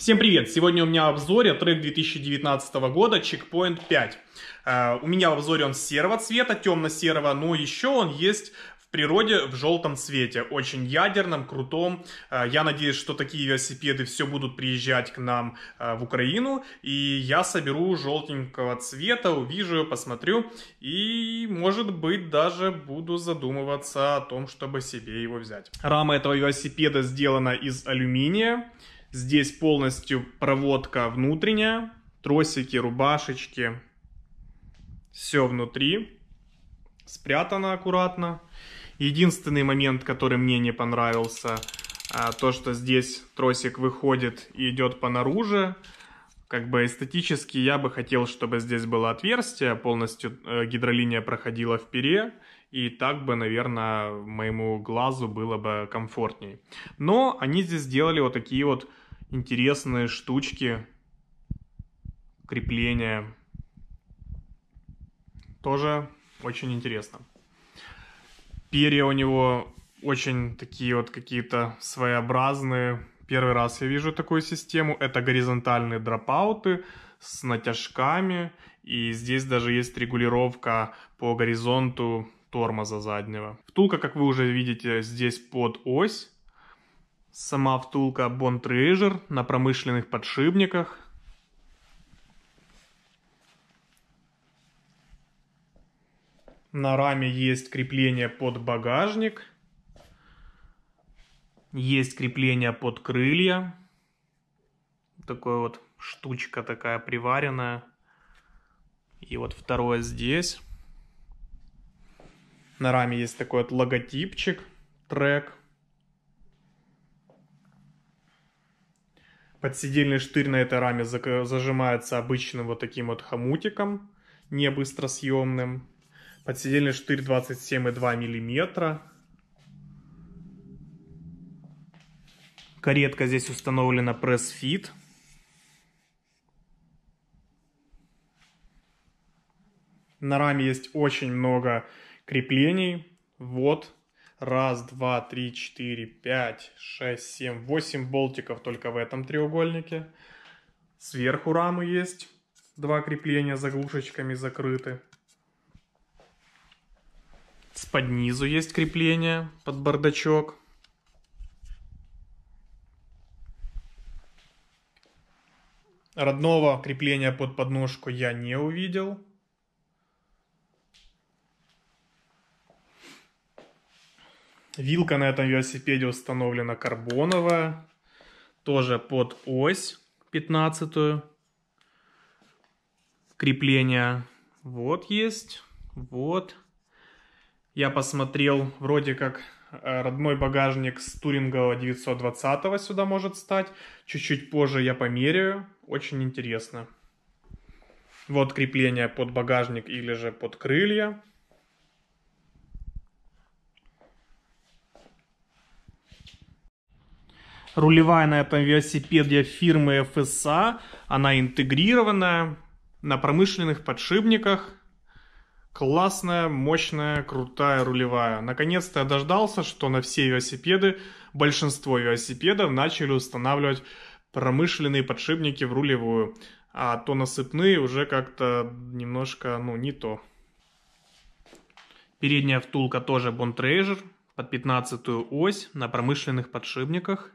Всем привет! Сегодня у меня в обзоре трек 2019 года Checkpoint 5. Э, у меня в обзоре он серого цвета, темно-серого, но еще он есть в природе в желтом цвете, очень ядерном, крутом. Э, я надеюсь, что такие велосипеды все будут приезжать к нам э, в Украину, и я соберу желтенького цвета, увижу, посмотрю, и, может быть, даже буду задумываться о том, чтобы себе его взять. Рама этого велосипеда сделана из алюминия, Здесь полностью проводка внутренняя, тросики, рубашечки, все внутри, спрятано аккуратно. Единственный момент, который мне не понравился, а, то, что здесь тросик выходит и идет понаружи. Как бы эстетически я бы хотел, чтобы здесь было отверстие, полностью э, гидролиния проходила в пере, и так бы, наверное, моему глазу было бы комфортней. Но они здесь сделали вот такие вот интересные штучки, крепления. Тоже очень интересно. Перья у него очень такие вот какие-то своеобразные. Первый раз я вижу такую систему. Это горизонтальные дропауты с натяжками. И здесь даже есть регулировка по горизонту тормоза заднего. Втулка, как вы уже видите, здесь под ось. Сама втулка Bond Treasure на промышленных подшипниках. На раме есть крепление под багажник. Есть крепление под крылья. Такая вот штучка такая приваренная. И вот второе здесь. На раме есть такой вот логотипчик, трек. Подседельный штырь на этой раме зажимается обычным вот таким вот хомутиком, не быстро съемным. Подседельный штырь 27,2 мм. Каретка здесь установлена пресс-фит. На раме есть очень много креплений. Вот, Раз, два, три, четыре, пять, шесть, семь, восемь болтиков только в этом треугольнике. Сверху рамы есть. Два крепления заглушечками закрыты. С поднизу есть крепление под бардачок. Родного крепления под подножку я не увидел. Вилка на этом велосипеде установлена карбоновая, тоже под ось 15 крепление. Вот есть, вот. Я посмотрел, вроде как э, родной багажник с Турингового 920 сюда может стать. Чуть-чуть позже я померяю, очень интересно. Вот крепление под багажник или же под крылья. Рулевая на этом велосипеде фирмы FSA, она интегрированная, на промышленных подшипниках. Классная, мощная, крутая рулевая. Наконец-то я дождался, что на все велосипеды, большинство велосипедов начали устанавливать промышленные подшипники в рулевую. А то насыпные уже как-то немножко, ну, не то. Передняя втулка тоже Bontrager под 15 ось на промышленных подшипниках.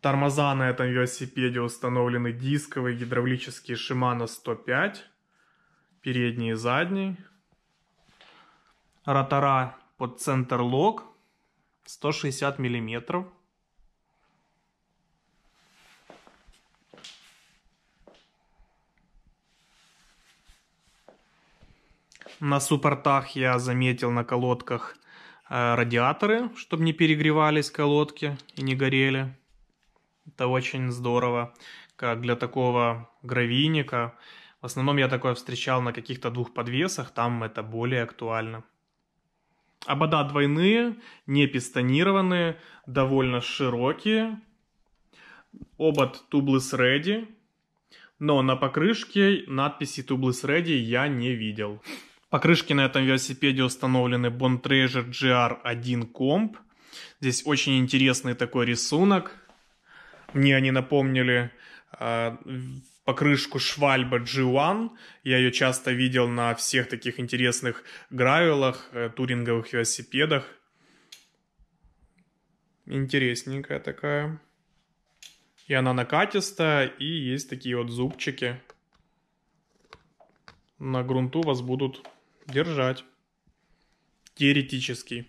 Тормоза на этом велосипеде установлены дисковые гидравлические Shimano 105, передние и задние. Ротора под центр лог 160 миллиметров. На суппортах я заметил на колодках э, радиаторы, чтобы не перегревались колодки и не горели. Это очень здорово, как для такого гравийника. В основном я такое встречал на каких-то двух подвесах, там это более актуально. Обода двойные, не пистонированные, довольно широкие. Обод Tubeless Ready, но на покрышке надписи Tubeless Ready я не видел. Покрышки на этом велосипеде установлены Bontrager GR1 Comp. Здесь очень интересный такой рисунок – мне они напомнили э, покрышку Швальба G1. Я ее часто видел на всех таких интересных гравелах, э, туринговых велосипедах. Интересненькая такая. И она накатистая, и есть такие вот зубчики. На грунту вас будут держать. Теоретически.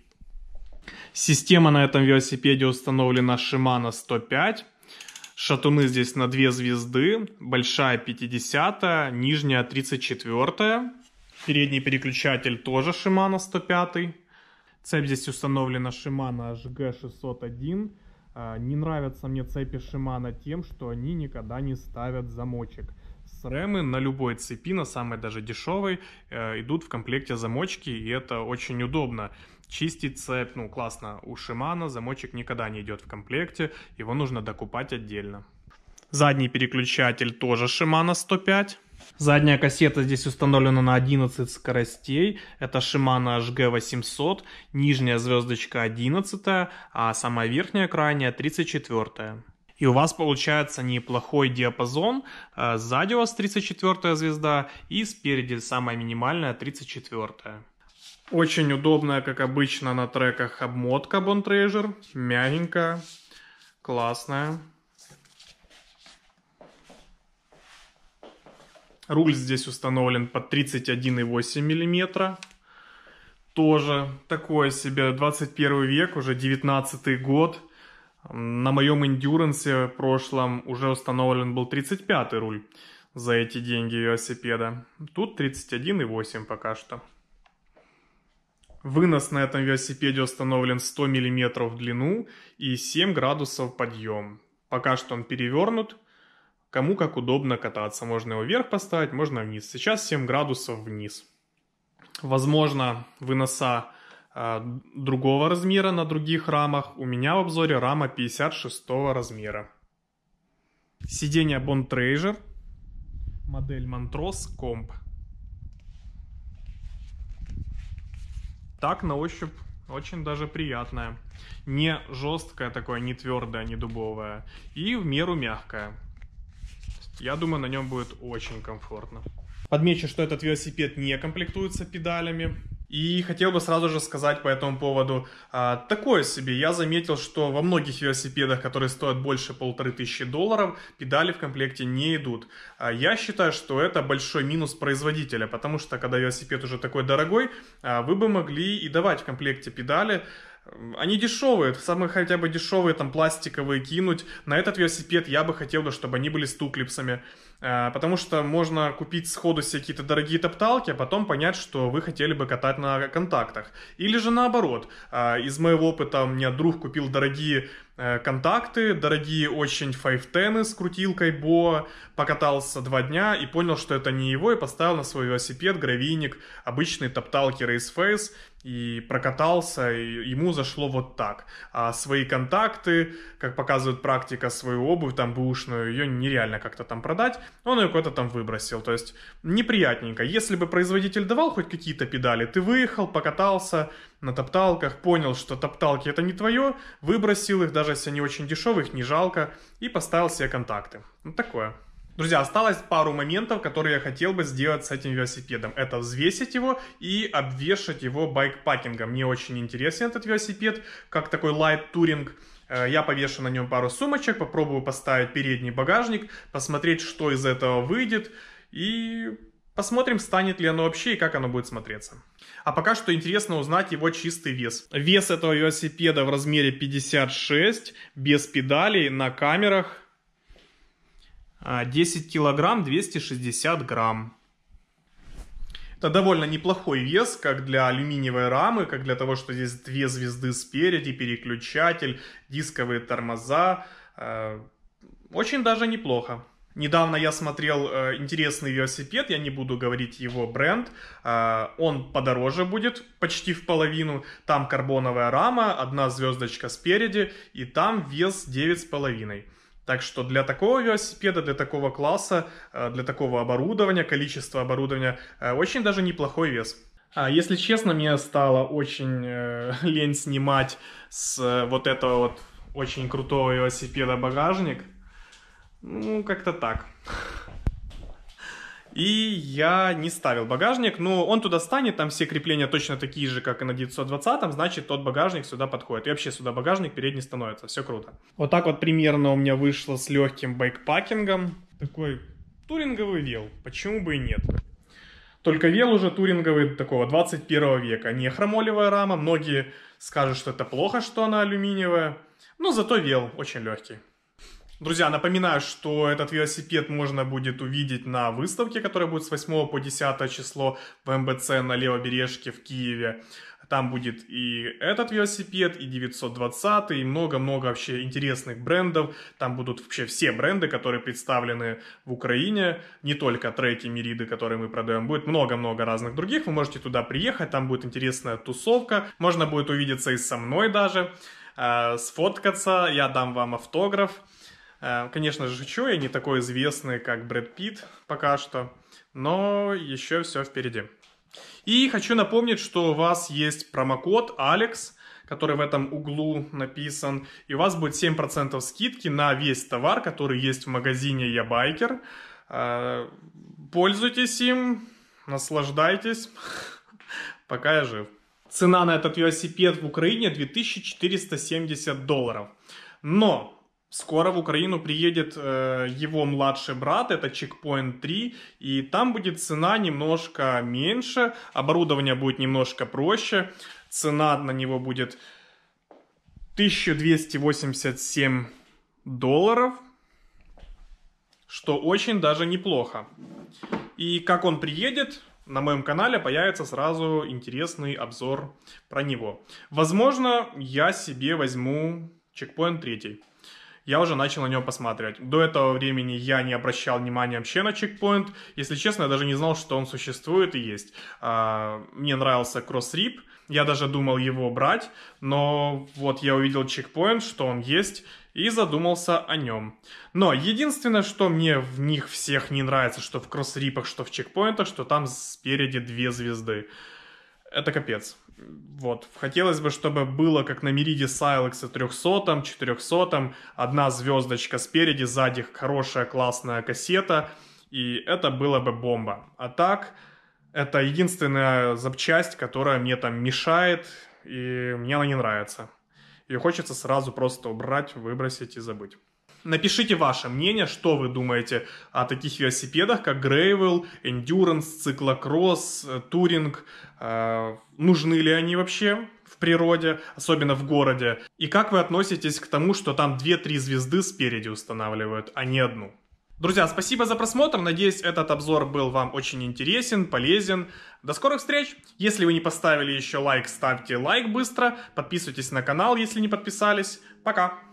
Система на этом велосипеде установлена Shimano 105. Шатуны здесь на две звезды, большая 50, нижняя 34. Передний переключатель тоже Шимана 105. Цепь здесь установлена Шимана HG601. Не нравятся мне цепи Шимана тем, что они никогда не ставят замочек. С ремы на любой цепи, на самой даже дешевой, э, идут в комплекте замочки, и это очень удобно. Чистить цепь, ну классно, у Шимана замочек никогда не идет в комплекте, его нужно докупать отдельно. Задний переключатель тоже Шимана 105. Задняя кассета здесь установлена на 11 скоростей. Это Shimano HG800, нижняя звездочка 11, а самая верхняя крайняя 34. И у вас получается неплохой диапазон. Э, сзади у вас 34 звезда и спереди самая минимальная 34. -я. Очень удобная, как обычно, на треках обмотка Bone Treasure. Мягенькая, классная. Руль здесь установлен под 31,8 мм. Тоже такое себе 21 век, уже 19 год. На моем эндюрансе прошлом уже установлен был 35 руль за эти деньги велосипеда. Тут 31,8 пока что. Вынос на этом велосипеде установлен 100 мм в длину и 7 градусов подъем. Пока что он перевернут. Кому как удобно кататься. Можно его вверх поставить, можно вниз. Сейчас 7 градусов вниз. Возможно, выноса э, другого размера на других рамах. У меня в обзоре рама 56 размера. Сиденье Bond Treasure. Модель Montrose Comp Так на ощупь очень даже приятная. Не жесткая такое, не твердая, не дубовая. И в меру мягкая. Я думаю, на нем будет очень комфортно. Подмечу, что этот велосипед не комплектуется педалями. И хотел бы сразу же сказать по этому поводу а, такое себе. Я заметил, что во многих велосипедах, которые стоят больше полторы тысячи долларов, педали в комплекте не идут. А я считаю, что это большой минус производителя, потому что когда велосипед уже такой дорогой, а, вы бы могли и давать в комплекте педали. Они дешевые, самые хотя бы дешевые, там пластиковые кинуть. На этот велосипед я бы хотел, чтобы они были с туклипсами. Э, потому что можно купить сходу себе какие-то дорогие топталки, а потом понять, что вы хотели бы катать на контактах. Или же наоборот, э, из моего опыта мне друг купил дорогие э, контакты, дорогие очень 510 с крутилкой Бо, покатался два дня и понял, что это не его, и поставил на свой велосипед гравийник, обычные топталки Race Face и прокатался, и ему зашло вот так. А свои контакты, как показывает практика, свою обувь там бэушную, ее нереально как-то там продать, он ее куда-то там выбросил. То есть неприятненько. Если бы производитель давал хоть какие-то педали, ты выехал, покатался на топталках, понял, что топталки это не твое, выбросил их, даже если они очень дешевые, их не жалко, и поставил себе контакты. Ну, такое. Друзья, осталось пару моментов, которые я хотел бы сделать с этим велосипедом. Это взвесить его и обвешать его байкпакингом. Мне очень интересен этот велосипед, как такой лайт-туринг. Э, я повешу на нем пару сумочек, попробую поставить передний багажник, посмотреть, что из этого выйдет. И Посмотрим, станет ли оно вообще и как оно будет смотреться. А пока что интересно узнать его чистый вес. Вес этого велосипеда в размере 56, без педалей, на камерах 10 а, килограмм 260 грамм. Это довольно неплохой вес, как для алюминиевой рамы, как для того, что здесь две звезды спереди, переключатель, дисковые тормоза. Э, очень даже неплохо. Недавно я смотрел э, интересный велосипед, я не буду говорить его бренд, э, он подороже будет почти в половину, там карбоновая рама, одна звездочка спереди и там вес 9,5. Так что для такого велосипеда, для такого класса, э, для такого оборудования, количество оборудования, э, очень даже неплохой вес. А, если честно, мне стало очень э, лень снимать с вот этого вот очень крутого велосипеда багажник. Ну, как-то так. И я не ставил багажник, но он туда станет, там все крепления точно такие же, как и на 920, значит тот багажник сюда подходит. И вообще сюда багажник передний становится, все круто. Вот так вот примерно у меня вышло с легким байкпакингом. Такой туринговый вел, почему бы и нет. Только вел уже туринговый такого 21 века, не хромолевая рама. Многие скажут, что это плохо, что она алюминиевая. Но зато вел очень легкий. Друзья, напоминаю, что этот велосипед можно будет увидеть на выставке, которая будет с 8 по 10 число в МБЦ на Левобережке в Киеве. Там будет и этот велосипед, и 920, и много-много вообще интересных брендов. Там будут вообще все бренды, которые представлены в Украине. Не только треки, Мериды, которые мы продаем. Будет много-много разных других. Вы можете туда приехать, там будет интересная тусовка. Можно будет увидеться и со мной даже, э, сфоткаться, я дам вам автограф. Э, конечно же, шучу, я не такой известный, как Брэд Питт пока что, но еще все впереди. И хочу напомнить, что у вас есть промокод Алекс, который в этом углу написан, и у вас будет 7% скидки на весь товар, который есть в магазине Ябайкер. Э, пользуйтесь им, наслаждайтесь, пока я жив. Цена на этот велосипед в Украине 2470 долларов. Но Скоро в Украину приедет э, его младший брат, это Checkpoint 3, и там будет цена немножко меньше, оборудование будет немножко проще, цена на него будет 1287 долларов, что очень даже неплохо. И как он приедет, на моем канале появится сразу интересный обзор про него. Возможно, я себе возьму Checkpoint 3 я уже начал на него посматривать. До этого времени я не обращал внимания вообще на чекпоинт. Если честно, я даже не знал, что он существует и есть. А, мне нравился кроссрип, я даже думал его брать, но вот я увидел чекпоинт, что он есть, и задумался о нем. Но единственное, что мне в них всех не нравится, что в кроссрипах, что в чекпоинтах, что там спереди две звезды это капец. Вот. Хотелось бы, чтобы было как на Мериде Сайлекса 300, 400, одна звездочка спереди, сзади хорошая классная кассета, и это было бы бомба. А так, это единственная запчасть, которая мне там мешает, и мне она не нравится. Ее хочется сразу просто убрать, выбросить и забыть. Напишите ваше мнение, что вы думаете о таких велосипедах, как Gravel, Endurance, Циклокросс, Туринг. Э, э, нужны ли они вообще в природе, особенно в городе? И как вы относитесь к тому, что там 2-3 звезды спереди устанавливают, а не одну? Друзья, спасибо за просмотр. Надеюсь, этот обзор был вам очень интересен, полезен. До скорых встреч! Если вы не поставили еще лайк, ставьте лайк быстро. Подписывайтесь на канал, если не подписались. Пока!